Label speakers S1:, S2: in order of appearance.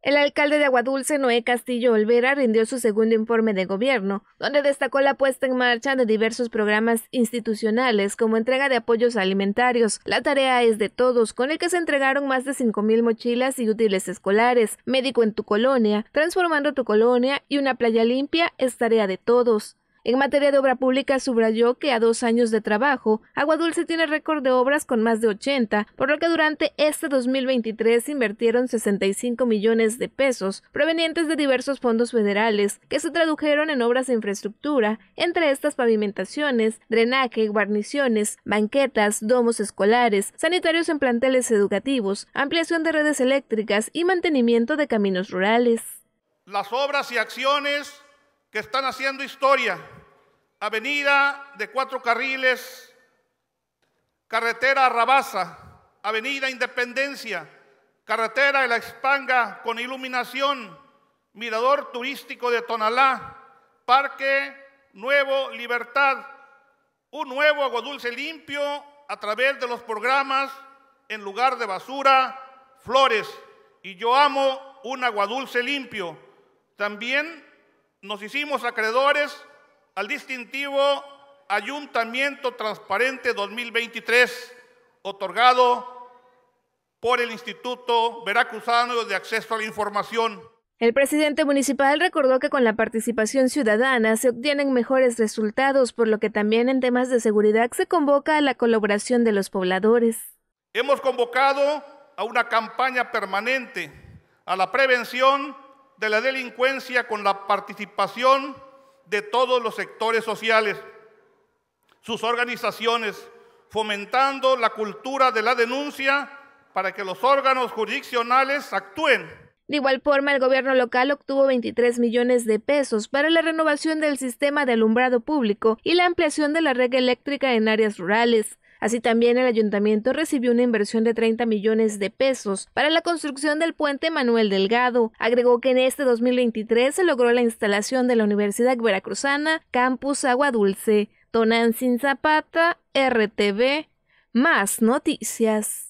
S1: El alcalde de Aguadulce, Noé Castillo Olvera, rindió su segundo informe de gobierno, donde destacó la puesta en marcha de diversos programas institucionales como entrega de apoyos alimentarios. La tarea es de todos, con el que se entregaron más de 5.000 mochilas y útiles escolares, médico en tu colonia, transformando tu colonia y una playa limpia es tarea de todos. En materia de obra pública, subrayó que a dos años de trabajo, Agua Dulce tiene récord de obras con más de 80, por lo que durante este 2023 se invirtieron 65 millones de pesos provenientes de diversos fondos federales que se tradujeron en obras de infraestructura, entre estas pavimentaciones, drenaje, guarniciones, banquetas, domos escolares, sanitarios en planteles educativos, ampliación de redes eléctricas y mantenimiento de caminos rurales.
S2: Las obras y acciones que están haciendo historia. Avenida de cuatro carriles, carretera Rabasa, Avenida Independencia, carretera de la Expanga con iluminación, mirador turístico de Tonalá, Parque Nuevo Libertad, un nuevo agua dulce limpio a través de los programas en lugar de basura, flores. Y yo amo un agua dulce limpio. También nos hicimos acreedores al distintivo Ayuntamiento Transparente 2023, otorgado por el Instituto Veracruzano de Acceso a la Información.
S1: El presidente municipal recordó que con la participación ciudadana se obtienen mejores resultados, por lo que también en temas de seguridad se convoca a la colaboración de los pobladores.
S2: Hemos convocado a una campaña permanente a la prevención de la delincuencia con la participación de todos los sectores sociales, sus organizaciones, fomentando la cultura de la denuncia para que los órganos jurisdiccionales actúen
S1: de igual forma, el gobierno local obtuvo 23 millones de pesos para la renovación del sistema de alumbrado público y la ampliación de la red eléctrica en áreas rurales. Así también el ayuntamiento recibió una inversión de 30 millones de pesos para la construcción del puente Manuel Delgado. Agregó que en este 2023 se logró la instalación de la Universidad Veracruzana Campus Agua Dulce. sin Zapata, RTV, más noticias.